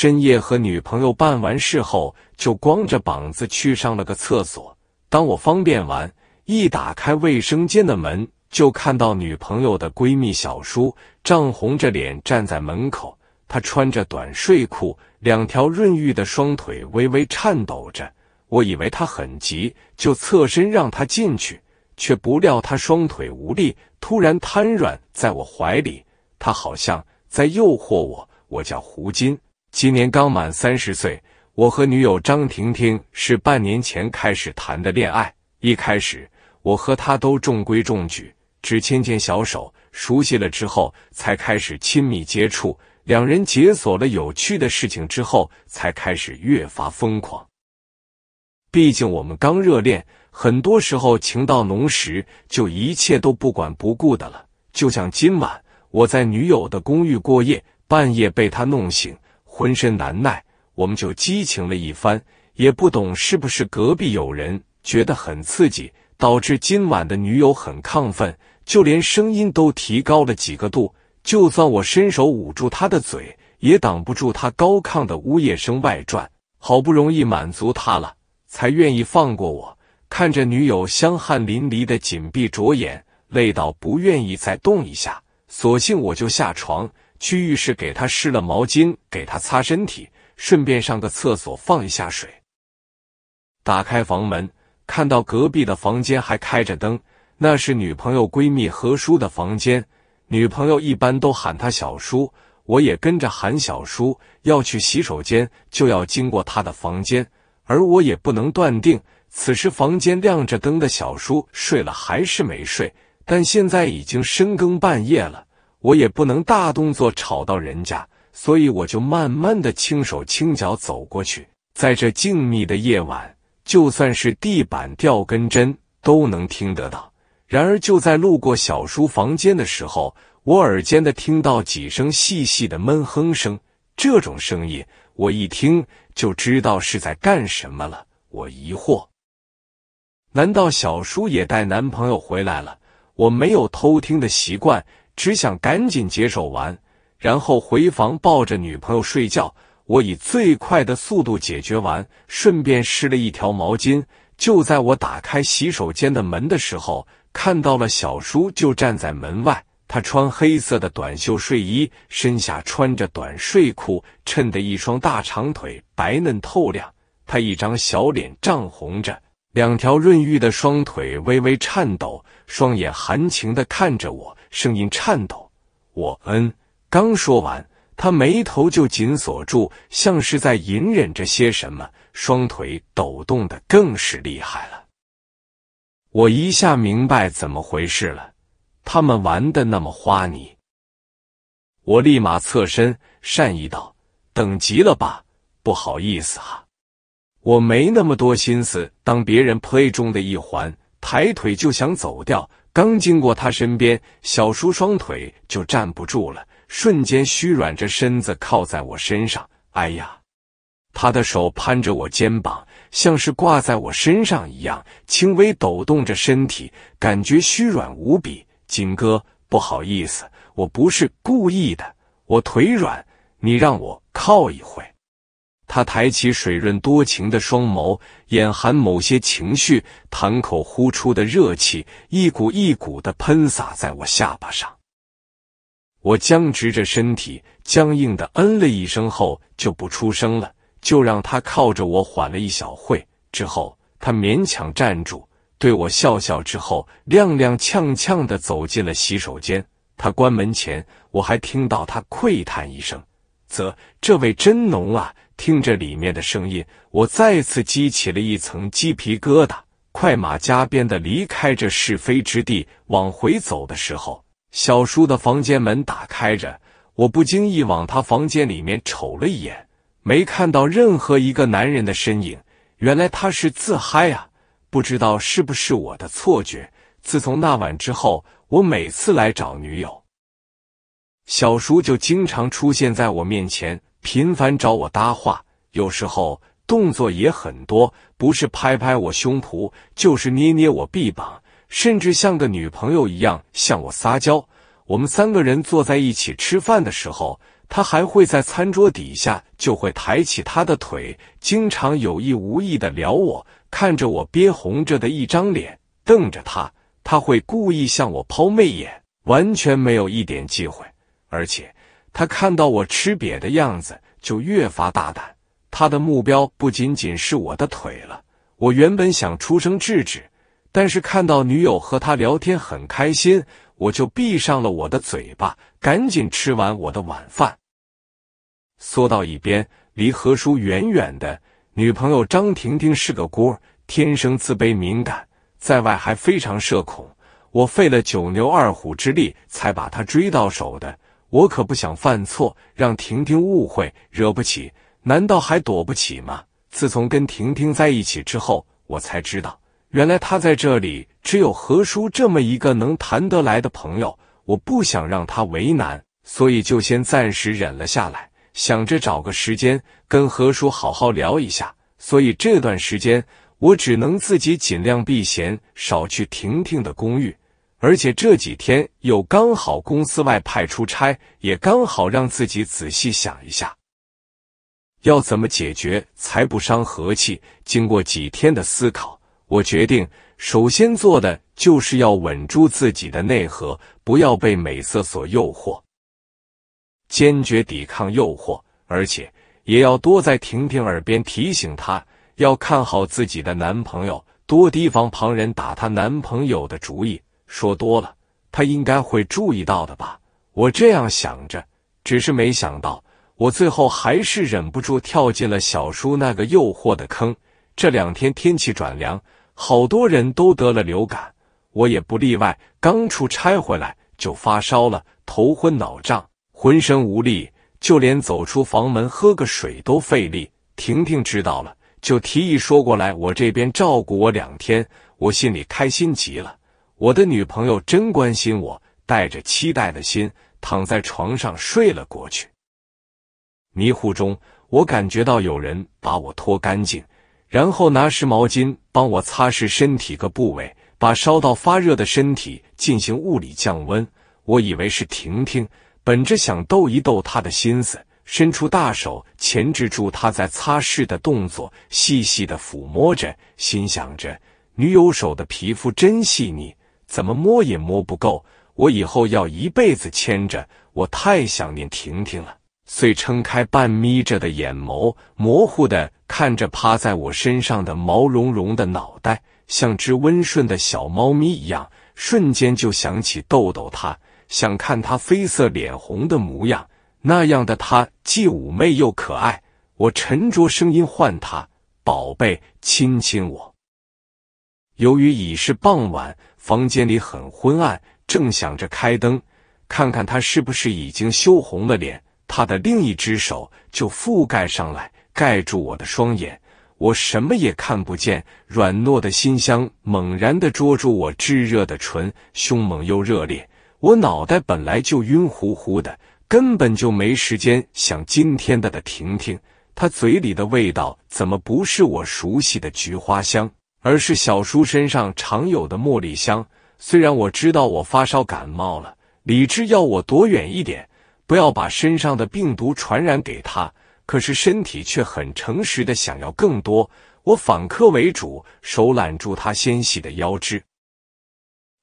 深夜和女朋友办完事后，就光着膀子去上了个厕所。当我方便完，一打开卫生间的门，就看到女朋友的闺蜜小叔涨红着脸站在门口。他穿着短睡裤，两条润玉的双腿微微颤抖着。我以为他很急，就侧身让他进去，却不料他双腿无力，突然瘫软在我怀里。他好像在诱惑我。我叫胡金。今年刚满三十岁，我和女友张婷婷是半年前开始谈的恋爱。一开始，我和她都中规中矩，只牵牵小手。熟悉了之后，才开始亲密接触。两人解锁了有趣的事情之后，才开始越发疯狂。毕竟我们刚热恋，很多时候情到浓时，就一切都不管不顾的了。就像今晚，我在女友的公寓过夜，半夜被她弄醒。浑身难耐，我们就激情了一番，也不懂是不是隔壁有人觉得很刺激，导致今晚的女友很亢奋，就连声音都提高了几个度。就算我伸手捂住她的嘴，也挡不住她高亢的呜咽声外传。好不容易满足她了，才愿意放过我。看着女友香汗淋漓的，紧闭着眼，累到不愿意再动一下，索性我就下床。去浴室给他湿了毛巾，给他擦身体，顺便上个厕所放一下水。打开房门，看到隔壁的房间还开着灯，那是女朋友闺蜜何叔的房间。女朋友一般都喊他小叔，我也跟着喊小叔。要去洗手间就要经过他的房间，而我也不能断定此时房间亮着灯的小叔睡了还是没睡。但现在已经深更半夜了。我也不能大动作吵到人家，所以我就慢慢的轻手轻脚走过去。在这静谧的夜晚，就算是地板掉根针都能听得到。然而就在路过小叔房间的时候，我耳尖的听到几声细细的闷哼声。这种声音，我一听就知道是在干什么了。我疑惑，难道小叔也带男朋友回来了？我没有偷听的习惯。只想赶紧解手完，然后回房抱着女朋友睡觉。我以最快的速度解决完，顺便湿了一条毛巾。就在我打开洗手间的门的时候，看到了小叔就站在门外。他穿黑色的短袖睡衣，身下穿着短睡裤，衬得一双大长腿白嫩透亮。他一张小脸涨红着，两条润玉的双腿微微颤抖，双眼含情的看着我。声音颤抖，我嗯，刚说完，他眉头就紧锁住，像是在隐忍着些什么，双腿抖动的更是厉害了。我一下明白怎么回事了，他们玩的那么花，你，我立马侧身，善意道：“等急了吧？不好意思哈，我没那么多心思当别人 play 中的一环，抬腿就想走掉。”刚经过他身边，小叔双腿就站不住了，瞬间虚软着身子靠在我身上。哎呀，他的手攀着我肩膀，像是挂在我身上一样，轻微抖动着身体，感觉虚软无比。景哥，不好意思，我不是故意的，我腿软，你让我靠一会。他抬起水润多情的双眸，眼含某些情绪，堂口呼出的热气一股一股的喷洒在我下巴上。我僵直着身体，僵硬的嗯了一声后就不出声了，就让他靠着我缓了一小会。之后他勉强站住，对我笑笑之后，踉踉跄跄的走进了洗手间。他关门前，我还听到他喟叹一声：“啧，这味真浓啊。”听着里面的声音，我再次激起了一层鸡皮疙瘩。快马加鞭的离开这是非之地，往回走的时候，小叔的房间门打开着，我不经意往他房间里面瞅了一眼，没看到任何一个男人的身影。原来他是自嗨啊！不知道是不是我的错觉，自从那晚之后，我每次来找女友，小叔就经常出现在我面前。频繁找我搭话，有时候动作也很多，不是拍拍我胸脯，就是捏捏我臂膀，甚至像个女朋友一样向我撒娇。我们三个人坐在一起吃饭的时候，他还会在餐桌底下就会抬起他的腿，经常有意无意的撩我，看着我憋红着的一张脸，瞪着他，他会故意向我抛媚眼，完全没有一点忌讳，而且。他看到我吃瘪的样子，就越发大胆。他的目标不仅仅是我的腿了。我原本想出声制止，但是看到女友和他聊天很开心，我就闭上了我的嘴巴，赶紧吃完我的晚饭，缩到一边，离何叔远远的。女朋友张婷婷是个孤儿，天生自卑敏感，在外还非常社恐。我费了九牛二虎之力才把她追到手的。我可不想犯错，让婷婷误会，惹不起，难道还躲不起吗？自从跟婷婷在一起之后，我才知道，原来她在这里只有何叔这么一个能谈得来的朋友。我不想让她为难，所以就先暂时忍了下来，想着找个时间跟何叔好好聊一下。所以这段时间，我只能自己尽量避嫌，少去婷婷的公寓。而且这几天又刚好公司外派出差，也刚好让自己仔细想一下，要怎么解决才不伤和气。经过几天的思考，我决定首先做的就是要稳住自己的内核，不要被美色所诱惑，坚决抵抗诱惑，而且也要多在婷婷耳边提醒她，要看好自己的男朋友，多提防旁人打她男朋友的主意。说多了，他应该会注意到的吧？我这样想着，只是没想到，我最后还是忍不住跳进了小叔那个诱惑的坑。这两天天气转凉，好多人都得了流感，我也不例外。刚出差回来就发烧了，头昏脑胀，浑身无力，就连走出房门喝个水都费力。婷婷知道了，就提议说过来我这边照顾我两天，我心里开心极了。我的女朋友真关心我，带着期待的心躺在床上睡了过去。迷糊中，我感觉到有人把我拖干净，然后拿湿毛巾帮我擦拭身体各部位，把烧到发热的身体进行物理降温。我以为是婷婷，本着想逗一逗她的心思，伸出大手钳制住她在擦拭的动作，细细的抚摸着，心想着女友手的皮肤真细腻。怎么摸也摸不够，我以后要一辈子牵着。我太想念婷婷了，遂撑开半眯着的眼眸，模糊的看着趴在我身上的毛茸茸的脑袋，像只温顺的小猫咪一样。瞬间就想起豆豆，他想看他绯色脸红的模样，那样的他既妩媚又可爱。我沉着声音唤他：“宝贝，亲亲我。”由于已是傍晚，房间里很昏暗，正想着开灯，看看他是不是已经羞红了脸，他的另一只手就覆盖上来，盖住我的双眼，我什么也看不见。软糯的馨香猛然的捉住我炙热的唇，凶猛又热烈。我脑袋本来就晕乎乎的，根本就没时间想今天的的婷婷，她嘴里的味道怎么不是我熟悉的菊花香？而是小叔身上常有的茉莉香。虽然我知道我发烧感冒了，理智要我躲远一点，不要把身上的病毒传染给他，可是身体却很诚实的想要更多。我反客为主，手揽住他纤细的腰肢，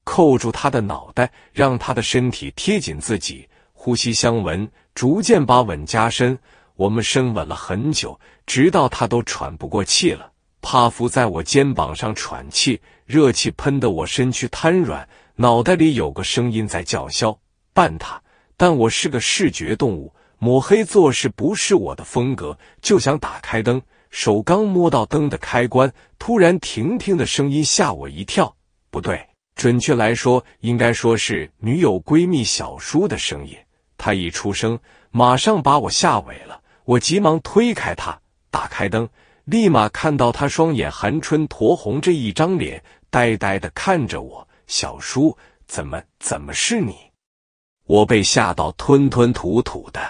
扣住他的脑袋，让他的身体贴紧自己，呼吸相闻，逐渐把吻加深。我们深吻了很久，直到他都喘不过气了。帕伏在我肩膀上喘气，热气喷得我身躯瘫软，脑袋里有个声音在叫嚣：“办他！”但我是个视觉动物，抹黑做事不是我的风格，就想打开灯。手刚摸到灯的开关，突然婷婷的声音吓我一跳。不对，准确来说，应该说是女友闺蜜小叔的声音。她一出声，马上把我吓萎了。我急忙推开她，打开灯。立马看到他双眼含春酡红着一张脸，呆呆的看着我。小叔，怎么怎么是你？我被吓到，吞吞吐吐的，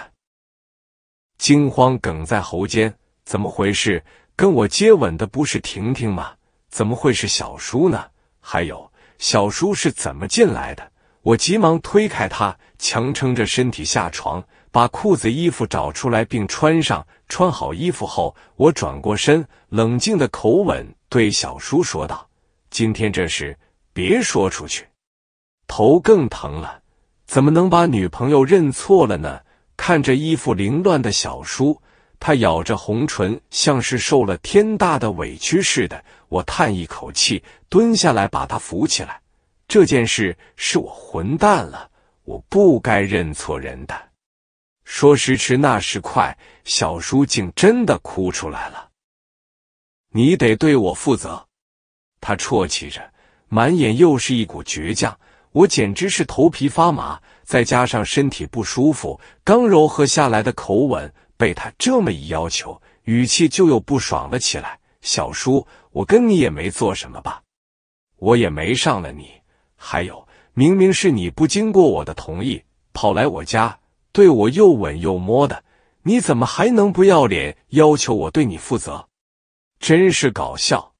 惊慌梗在喉间。怎么回事？跟我接吻的不是婷婷吗？怎么会是小叔呢？还有，小叔是怎么进来的？我急忙推开他，强撑着身体下床。把裤子、衣服找出来并穿上。穿好衣服后，我转过身，冷静的口吻对小叔说道：“今天这事别说出去。”头更疼了，怎么能把女朋友认错了呢？看着衣服凌乱的小叔，他咬着红唇，像是受了天大的委屈似的。我叹一口气，蹲下来把他扶起来。这件事是我混蛋了，我不该认错人的。说时迟，那时快，小叔竟真的哭出来了。你得对我负责，他啜泣着，满眼又是一股倔强。我简直是头皮发麻，再加上身体不舒服，刚柔和下来的口吻被他这么一要求，语气就又不爽了起来。小叔，我跟你也没做什么吧？我也没上了你。还有，明明是你不经过我的同意，跑来我家。对我又吻又摸的，你怎么还能不要脸要求我对你负责？真是搞笑！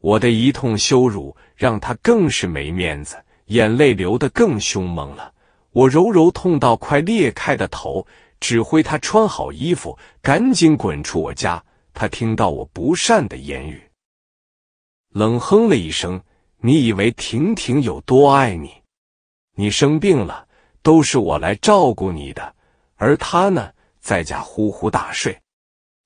我的一通羞辱让他更是没面子，眼泪流得更凶猛了。我揉揉痛到快裂开的头，指挥他穿好衣服，赶紧滚出我家。他听到我不善的言语，冷哼了一声：“你以为婷婷有多爱你？你生病了。”都是我来照顾你的，而他呢，在家呼呼大睡。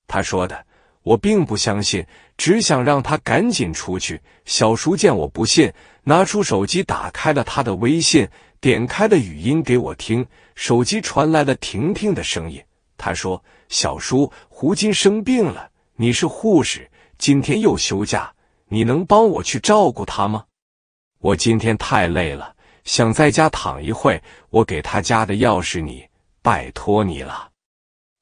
他说的，我并不相信，只想让他赶紧出去。小叔见我不信，拿出手机打开了他的微信，点开了语音给我听。手机传来了婷婷的声音，他说：“小叔，胡金生病了，你是护士，今天又休假，你能帮我去照顾他吗？我今天太累了。”想在家躺一会，我给他家的钥匙，你拜托你了。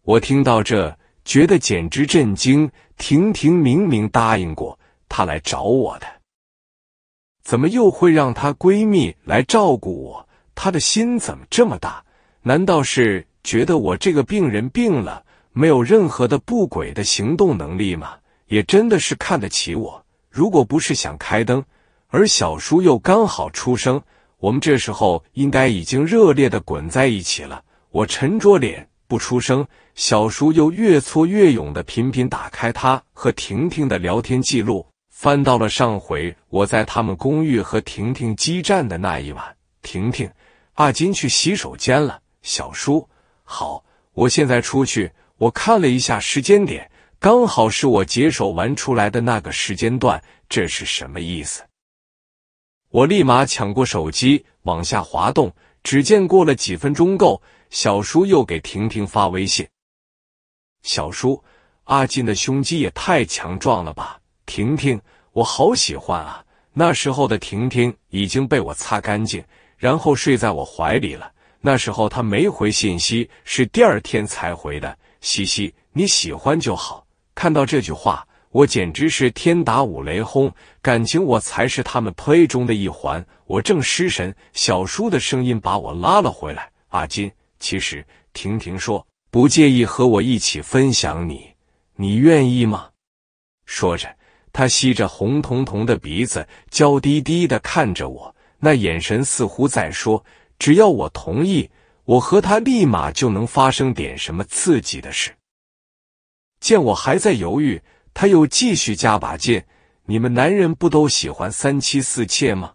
我听到这，觉得简直震惊。婷婷明明答应过她来找我的，怎么又会让她闺蜜来照顾我？她的心怎么这么大？难道是觉得我这个病人病了，没有任何的不轨的行动能力吗？也真的是看得起我。如果不是想开灯，而小叔又刚好出生。我们这时候应该已经热烈的滚在一起了。我沉着脸不出声，小叔又越挫越勇的频频打开他和婷婷的聊天记录，翻到了上回我在他们公寓和婷婷激战的那一晚。婷婷，阿金去洗手间了。小叔，好，我现在出去。我看了一下时间点，刚好是我解手玩出来的那个时间段，这是什么意思？我立马抢过手机往下滑动，只见过了几分钟后，小叔又给婷婷发微信：“小叔，阿金的胸肌也太强壮了吧，婷婷，我好喜欢啊！那时候的婷婷已经被我擦干净，然后睡在我怀里了。那时候他没回信息，是第二天才回的。嘻嘻，你喜欢就好。看到这句话。”我简直是天打五雷轰，感情我才是他们 play 中的一环。我正失神，小叔的声音把我拉了回来。阿金，其实婷婷说不介意和我一起分享你，你愿意吗？说着，他吸着红彤彤的鼻子，娇滴滴的看着我，那眼神似乎在说：只要我同意，我和他立马就能发生点什么刺激的事。见我还在犹豫。他又继续加把劲。你们男人不都喜欢三妻四妾吗？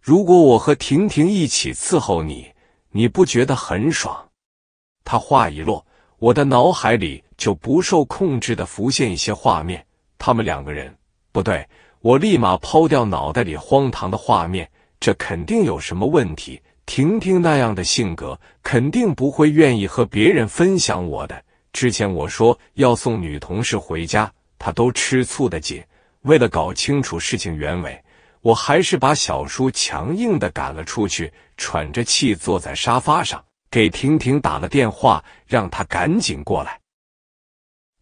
如果我和婷婷一起伺候你，你不觉得很爽？他话一落，我的脑海里就不受控制的浮现一些画面。他们两个人不对，我立马抛掉脑袋里荒唐的画面。这肯定有什么问题。婷婷那样的性格，肯定不会愿意和别人分享我的。之前我说要送女同事回家。他都吃醋的紧，为了搞清楚事情原委，我还是把小叔强硬的赶了出去，喘着气坐在沙发上，给婷婷打了电话，让她赶紧过来，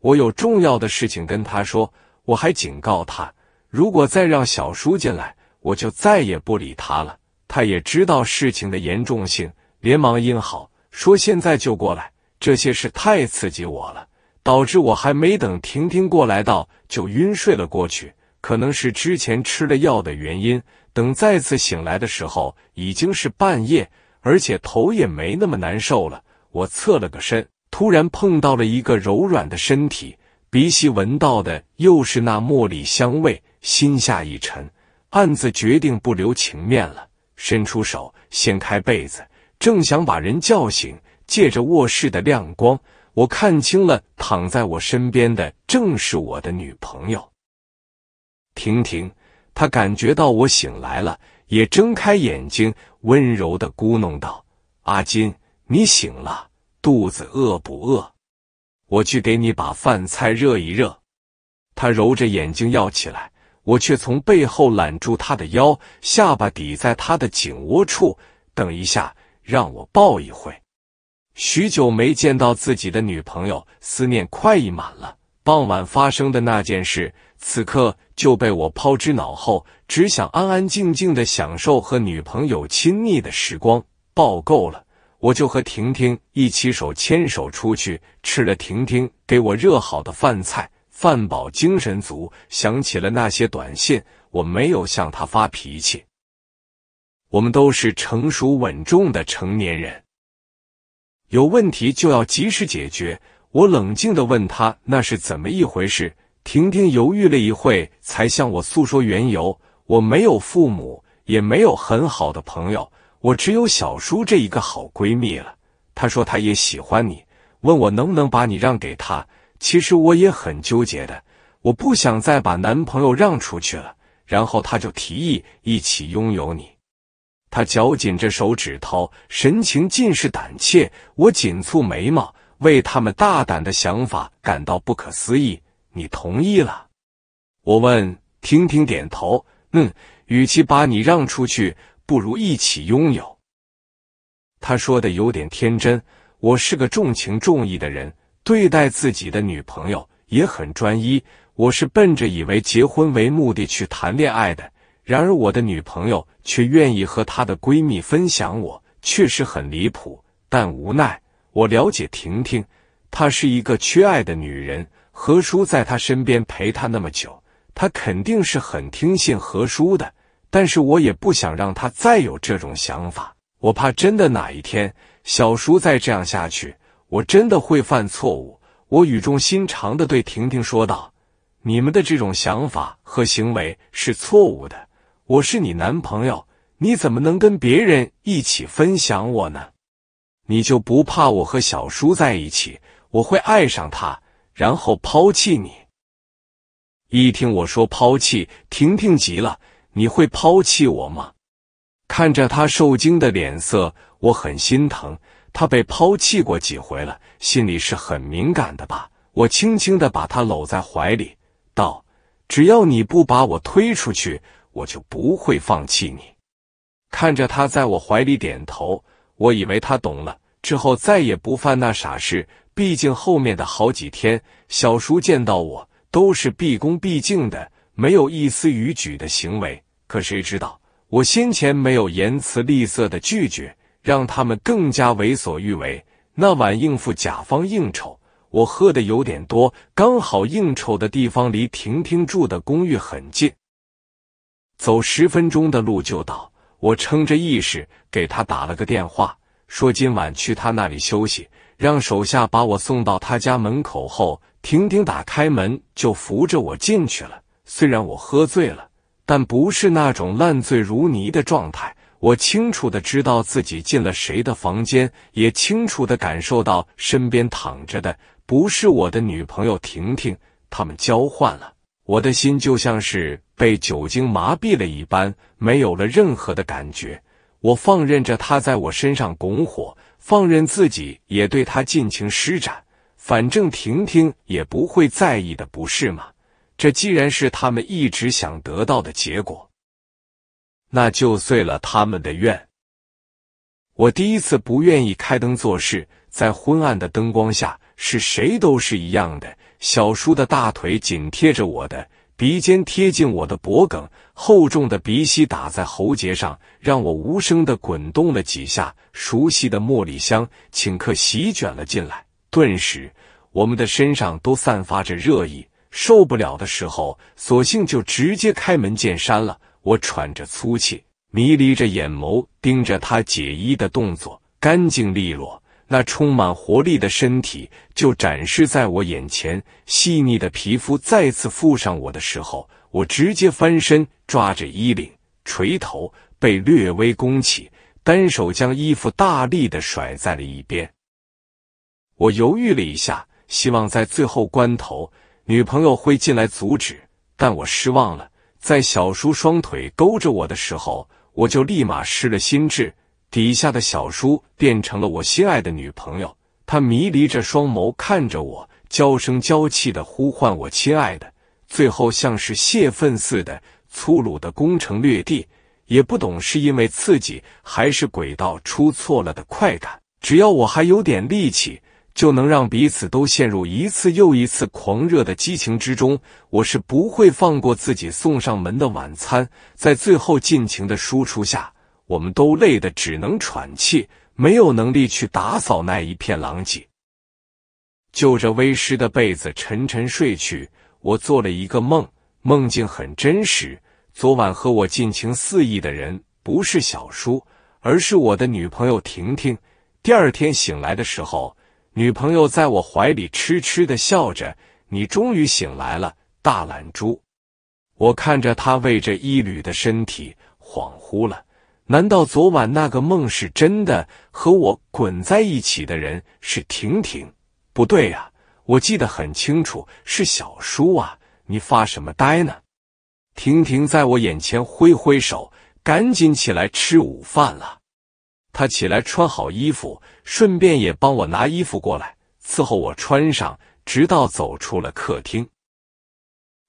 我有重要的事情跟她说。我还警告他，如果再让小叔进来，我就再也不理他了。他也知道事情的严重性，连忙应好，说现在就过来。这些事太刺激我了。导致我还没等婷婷过来到，就晕睡了过去。可能是之前吃了药的原因。等再次醒来的时候，已经是半夜，而且头也没那么难受了。我侧了个身，突然碰到了一个柔软的身体，鼻息闻到的又是那茉莉香味，心下一沉，暗自决定不留情面了。伸出手掀开被子，正想把人叫醒，借着卧室的亮光。我看清了，躺在我身边的正是我的女朋友婷婷。她感觉到我醒来了，也睁开眼睛，温柔的咕哝道：“阿金，你醒了，肚子饿不饿？我去给你把饭菜热一热。”她揉着眼睛要起来，我却从背后揽住她的腰，下巴抵在她的颈窝处：“等一下，让我抱一会。”许久没见到自己的女朋友，思念快溢满了。傍晚发生的那件事，此刻就被我抛之脑后，只想安安静静的享受和女朋友亲密的时光，抱够了，我就和婷婷一起手牵手出去吃了婷婷给我热好的饭菜，饭饱精神足，想起了那些短信，我没有向她发脾气，我们都是成熟稳重的成年人。有问题就要及时解决。我冷静地问她：“那是怎么一回事？”婷婷犹豫了一会，才向我诉说缘由。我没有父母，也没有很好的朋友，我只有小叔这一个好闺蜜了。她说她也喜欢你，问我能不能把你让给她。其实我也很纠结的，我不想再把男朋友让出去了。然后她就提议一起拥有你。他绞紧着手指头，神情尽是胆怯。我紧蹙眉毛，为他们大胆的想法感到不可思议。你同意了？我问。婷婷点头。嗯，与其把你让出去，不如一起拥有。他说的有点天真。我是个重情重义的人，对待自己的女朋友也很专一。我是奔着以为结婚为目的去谈恋爱的。然而，我的女朋友却愿意和她的闺蜜分享我，确实很离谱，但无奈我了解婷婷，她是一个缺爱的女人。何叔在她身边陪她那么久，她肯定是很听信何叔的。但是我也不想让她再有这种想法，我怕真的哪一天小叔再这样下去，我真的会犯错误。我语重心长的对婷婷说道：“你们的这种想法和行为是错误的。”我是你男朋友，你怎么能跟别人一起分享我呢？你就不怕我和小叔在一起，我会爱上他，然后抛弃你？一听我说抛弃，婷婷急了：“你会抛弃我吗？”看着他受惊的脸色，我很心疼。他被抛弃过几回了，心里是很敏感的吧？我轻轻的把她搂在怀里，道：“只要你不把我推出去。”我就不会放弃你。看着他在我怀里点头，我以为他懂了，之后再也不犯那傻事。毕竟后面的好几天，小叔见到我都是毕恭毕敬的，没有一丝逾矩的行为。可谁知道，我先前没有言辞吝啬的拒绝，让他们更加为所欲为。那晚应付甲方应酬，我喝的有点多，刚好应酬的地方离婷婷住的公寓很近。走十分钟的路就到。我撑着意识给他打了个电话，说今晚去他那里休息。让手下把我送到他家门口后，婷婷打开门就扶着我进去了。虽然我喝醉了，但不是那种烂醉如泥的状态。我清楚的知道自己进了谁的房间，也清楚的感受到身边躺着的不是我的女朋友婷婷，他们交换了。我的心就像是被酒精麻痹了一般，没有了任何的感觉。我放任着他在我身上拱火，放任自己也对他尽情施展。反正婷婷也不会在意的，不是吗？这既然是他们一直想得到的结果，那就遂了他们的愿。我第一次不愿意开灯做事，在昏暗的灯光下，是谁都是一样的。小叔的大腿紧贴着我的，鼻尖贴近我的脖梗，厚重的鼻息打在喉结上，让我无声的滚动了几下。熟悉的茉莉香顷刻席卷了进来，顿时我们的身上都散发着热意。受不了的时候，索性就直接开门见山了。我喘着粗气，迷离着眼眸，盯着他解衣的动作，干净利落。那充满活力的身体就展示在我眼前，细腻的皮肤再次附上我的时候，我直接翻身，抓着衣领，垂头被略微弓起，单手将衣服大力的甩在了一边。我犹豫了一下，希望在最后关头女朋友会进来阻止，但我失望了，在小叔双腿勾着我的时候，我就立马失了心智。底下的小叔变成了我心爱的女朋友，她迷离着双眸看着我，娇声娇气的呼唤我亲爱的，最后像是泄愤似的粗鲁的攻城略地，也不懂是因为刺激还是轨道出错了的快感。只要我还有点力气，就能让彼此都陷入一次又一次狂热的激情之中。我是不会放过自己送上门的晚餐，在最后尽情的输出下。我们都累得只能喘气，没有能力去打扫那一片狼藉。就着微湿的被子沉沉睡去。我做了一个梦，梦境很真实。昨晚和我尽情肆意的人不是小叔，而是我的女朋友婷婷。第二天醒来的时候，女朋友在我怀里痴痴的笑着：“你终于醒来了，大懒猪。”我看着她为着衣履的身体，恍惚了。难道昨晚那个梦是真的？和我滚在一起的人是婷婷？不对呀，我记得很清楚，是小叔啊！你发什么呆呢？婷婷在我眼前挥挥手，赶紧起来吃午饭了。她起来穿好衣服，顺便也帮我拿衣服过来，伺候我穿上，直到走出了客厅。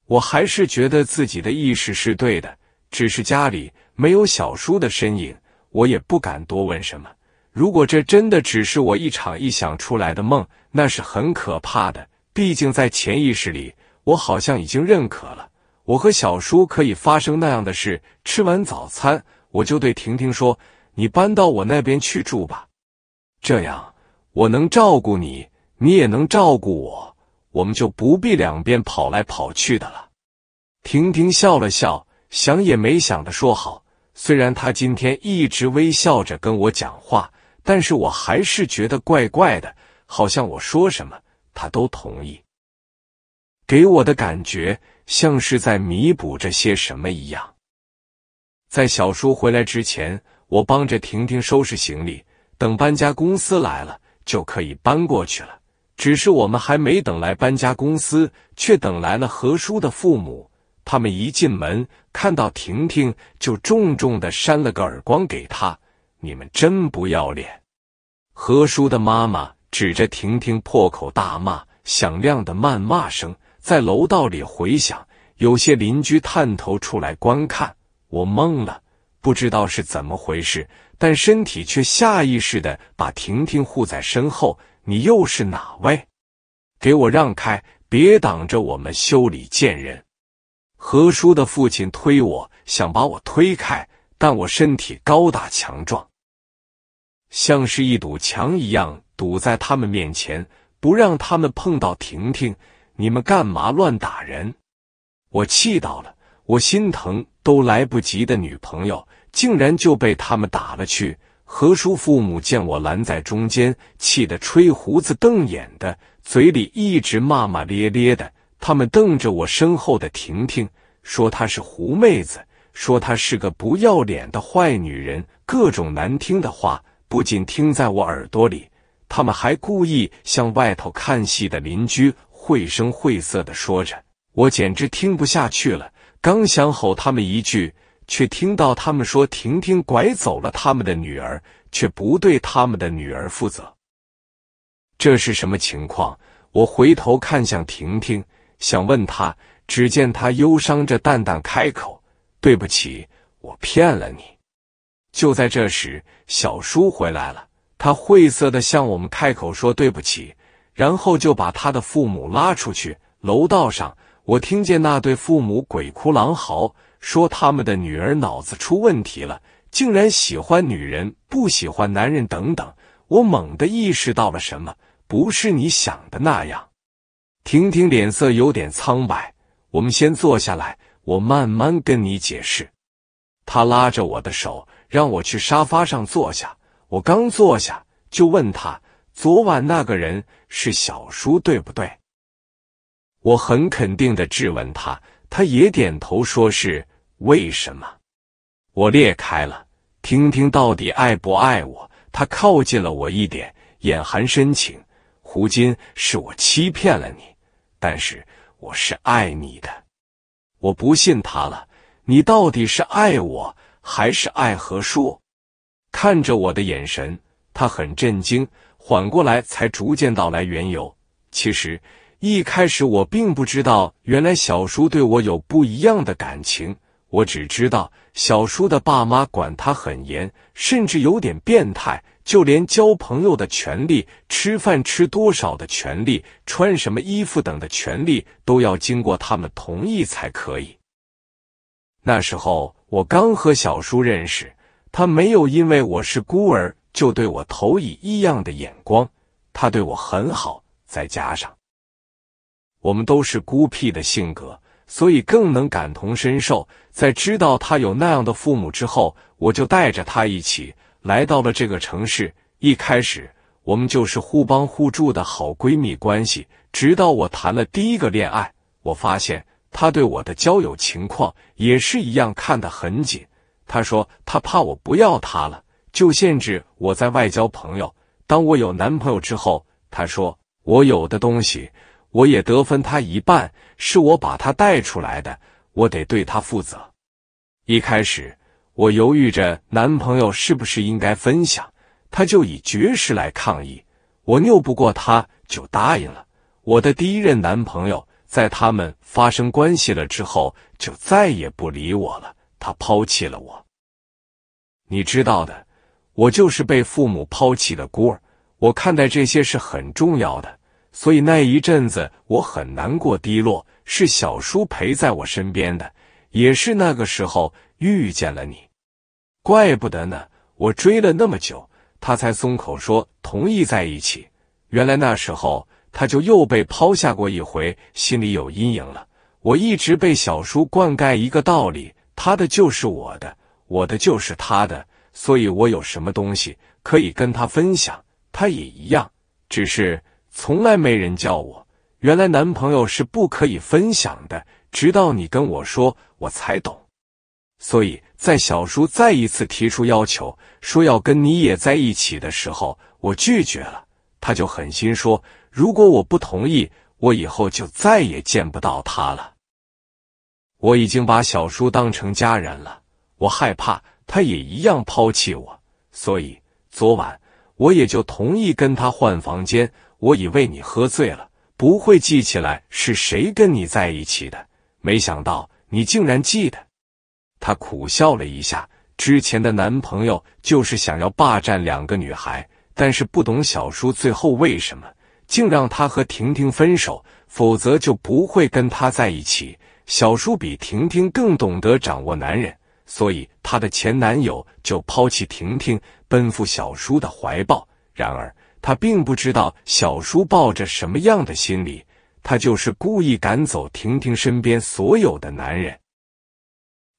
我还是觉得自己的意识是对的。只是家里没有小叔的身影，我也不敢多问什么。如果这真的只是我一场臆想出来的梦，那是很可怕的。毕竟在潜意识里，我好像已经认可了我和小叔可以发生那样的事。吃完早餐，我就对婷婷说：“你搬到我那边去住吧，这样我能照顾你，你也能照顾我，我们就不必两边跑来跑去的了。”婷婷笑了笑。想也没想的说好，虽然他今天一直微笑着跟我讲话，但是我还是觉得怪怪的，好像我说什么他都同意，给我的感觉像是在弥补着些什么一样。在小叔回来之前，我帮着婷婷收拾行李，等搬家公司来了就可以搬过去了。只是我们还没等来搬家公司，却等来了何叔的父母。他们一进门，看到婷婷，就重重的扇了个耳光给她。你们真不要脸！何叔的妈妈指着婷婷破口大骂，响亮的谩骂声在楼道里回响。有些邻居探头出来观看。我懵了，不知道是怎么回事，但身体却下意识的把婷婷护在身后。你又是哪位？给我让开，别挡着我们修理贱人！何叔的父亲推我，想把我推开，但我身体高大强壮，像是一堵墙一样堵在他们面前，不让他们碰到婷婷。你们干嘛乱打人？我气到了，我心疼都来不及的女朋友，竟然就被他们打了去。何叔父母见我拦在中间，气得吹胡子瞪眼的，嘴里一直骂骂咧咧的。他们瞪着我身后的婷婷，说她是狐妹子，说她是个不要脸的坏女人，各种难听的话不仅听在我耳朵里，他们还故意向外头看戏的邻居绘声绘色的说着。我简直听不下去了，刚想吼他们一句，却听到他们说婷婷拐走了他们的女儿，却不对他们的女儿负责。这是什么情况？我回头看向婷婷。想问他，只见他忧伤着，淡淡开口：“对不起，我骗了你。”就在这时，小叔回来了，他晦涩的向我们开口说：“对不起。”然后就把他的父母拉出去。楼道上，我听见那对父母鬼哭狼嚎，说他们的女儿脑子出问题了，竟然喜欢女人，不喜欢男人，等等。我猛地意识到了什么，不是你想的那样。婷婷脸色有点苍白，我们先坐下来，我慢慢跟你解释。他拉着我的手，让我去沙发上坐下。我刚坐下，就问他：“昨晚那个人是小叔对不对？”我很肯定的质问他，他也点头说是。为什么？我裂开了。婷婷到底爱不爱我？他靠近了我一点，眼含深情。胡金，是我欺骗了你。但是我是爱你的，我不信他了。你到底是爱我，还是爱何叔？看着我的眼神，他很震惊，缓过来才逐渐道来缘由。其实一开始我并不知道，原来小叔对我有不一样的感情。我只知道小叔的爸妈管他很严，甚至有点变态。就连交朋友的权利、吃饭吃多少的权利、穿什么衣服等的权利，都要经过他们同意才可以。那时候我刚和小叔认识，他没有因为我是孤儿就对我投以异样的眼光，他对我很好。再加上我们都是孤僻的性格，所以更能感同身受。在知道他有那样的父母之后，我就带着他一起。来到了这个城市，一开始我们就是互帮互助的好闺蜜关系。直到我谈了第一个恋爱，我发现她对我的交友情况也是一样看得很紧。她说她怕我不要她了，就限制我在外交朋友。当我有男朋友之后，她说我有的东西我也得分她一半，是我把他带出来的，我得对他负责。一开始。我犹豫着，男朋友是不是应该分享？他就以绝食来抗议，我拗不过他，就答应了。我的第一任男朋友，在他们发生关系了之后，就再也不理我了，他抛弃了我。你知道的，我就是被父母抛弃的孤儿，我看待这些是很重要的，所以那一阵子我很难过、低落。是小叔陪在我身边的，也是那个时候遇见了你。怪不得呢！我追了那么久，他才松口说同意在一起。原来那时候他就又被抛下过一回，心里有阴影了。我一直被小叔灌溉一个道理：他的就是我的，我的就是他的，所以我有什么东西可以跟他分享，他也一样。只是从来没人叫我。原来男朋友是不可以分享的，直到你跟我说，我才懂。所以。在小叔再一次提出要求，说要跟你也在一起的时候，我拒绝了。他就狠心说：“如果我不同意，我以后就再也见不到他了。”我已经把小叔当成家人了，我害怕他也一样抛弃我，所以昨晚我也就同意跟他换房间。我以为你喝醉了，不会记起来是谁跟你在一起的，没想到你竟然记得。她苦笑了一下，之前的男朋友就是想要霸占两个女孩，但是不懂小叔最后为什么竟让她和婷婷分手，否则就不会跟他在一起。小叔比婷婷更懂得掌握男人，所以她的前男友就抛弃婷婷，奔赴小叔的怀抱。然而她并不知道小叔抱着什么样的心理，他就是故意赶走婷婷身边所有的男人。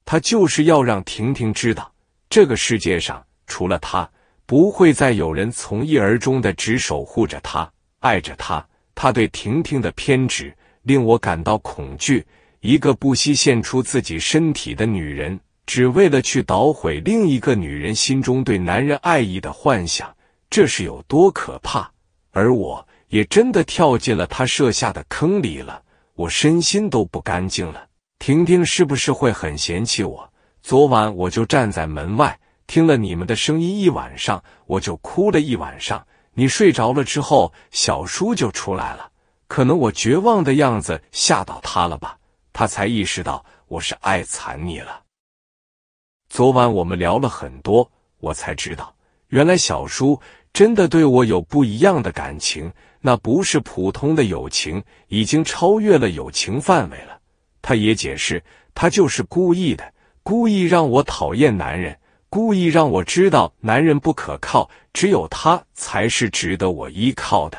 他就是要让婷婷知道，这个世界上除了他，不会再有人从一而终的只守护着她、爱着她。他对婷婷的偏执令我感到恐惧。一个不惜献出自己身体的女人，只为了去捣毁另一个女人心中对男人爱意的幻想，这是有多可怕？而我也真的跳进了他设下的坑里了，我身心都不干净了。婷婷是不是会很嫌弃我？昨晚我就站在门外，听了你们的声音一晚上，我就哭了一晚上。你睡着了之后，小叔就出来了。可能我绝望的样子吓到他了吧，他才意识到我是爱惨你了。昨晚我们聊了很多，我才知道，原来小叔真的对我有不一样的感情，那不是普通的友情，已经超越了友情范围了。他也解释，他就是故意的，故意让我讨厌男人，故意让我知道男人不可靠，只有他才是值得我依靠的。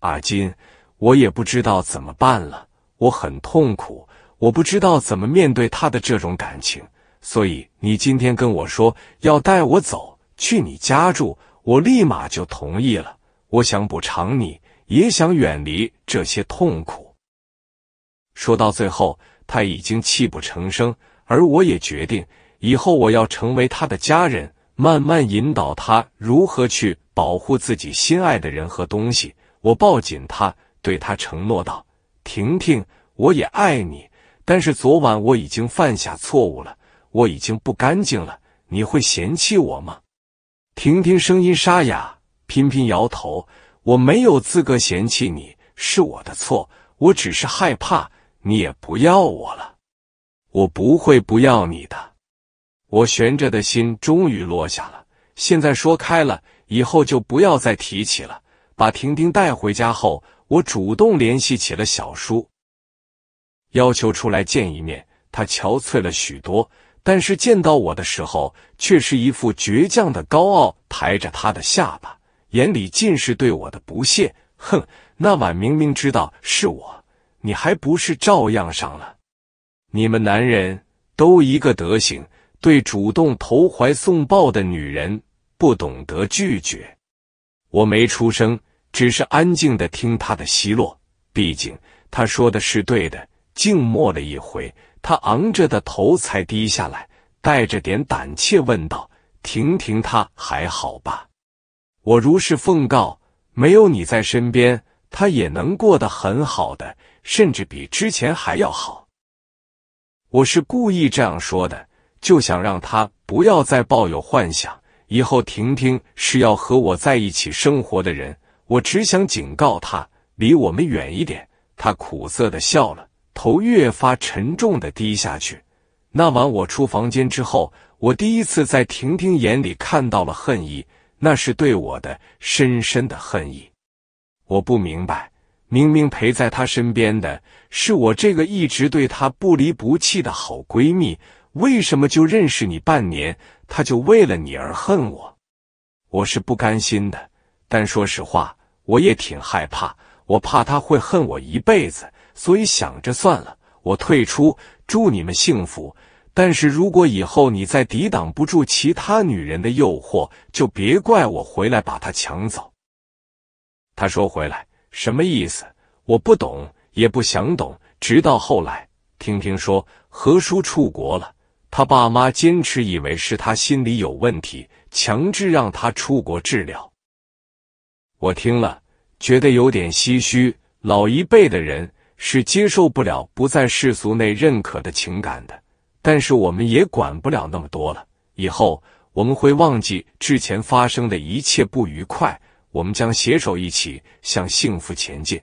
阿金，我也不知道怎么办了，我很痛苦，我不知道怎么面对他的这种感情。所以你今天跟我说要带我走去你家住，我立马就同意了。我想补偿你，也想远离这些痛苦。说到最后，他已经泣不成声，而我也决定以后我要成为他的家人，慢慢引导他如何去保护自己心爱的人和东西。我抱紧他，对他承诺道：“婷婷，我也爱你，但是昨晚我已经犯下错误了，我已经不干净了，你会嫌弃我吗？”婷婷声音沙哑，频频摇头：“我没有资格嫌弃你，是我的错，我只是害怕。”你也不要我了，我不会不要你的。我悬着的心终于落下了。现在说开了，以后就不要再提起了。把婷婷带回家后，我主动联系起了小叔，要求出来见一面。他憔悴了许多，但是见到我的时候，却是一副倔强的高傲，抬着他的下巴，眼里尽是对我的不屑。哼，那晚明明知道是我。你还不是照样上了？你们男人都一个德行，对主动投怀送抱的女人不懂得拒绝。我没出声，只是安静的听他的奚落。毕竟他说的是对的。静默了一回，他昂着的头才低下来，带着点胆怯问道：“婷婷她还好吧？”我如是奉告：“没有你在身边，她也能过得很好的。”甚至比之前还要好。我是故意这样说的，就想让他不要再抱有幻想。以后婷婷是要和我在一起生活的人，我只想警告他，离我们远一点。他苦涩的笑了，头越发沉重的低下去。那晚我出房间之后，我第一次在婷婷眼里看到了恨意，那是对我的深深的恨意。我不明白。明明陪在她身边的是我这个一直对她不离不弃的好闺蜜，为什么就认识你半年，她就为了你而恨我？我是不甘心的，但说实话，我也挺害怕，我怕她会恨我一辈子，所以想着算了，我退出，祝你们幸福。但是如果以后你再抵挡不住其他女人的诱惑，就别怪我回来把她抢走。他说回来。什么意思？我不懂，也不想懂。直到后来，听听说何叔出国了，他爸妈坚持以为是他心里有问题，强制让他出国治疗。我听了，觉得有点唏嘘。老一辈的人是接受不了不在世俗内认可的情感的，但是我们也管不了那么多了。以后我们会忘记之前发生的一切不愉快。我们将携手一起向幸福前进。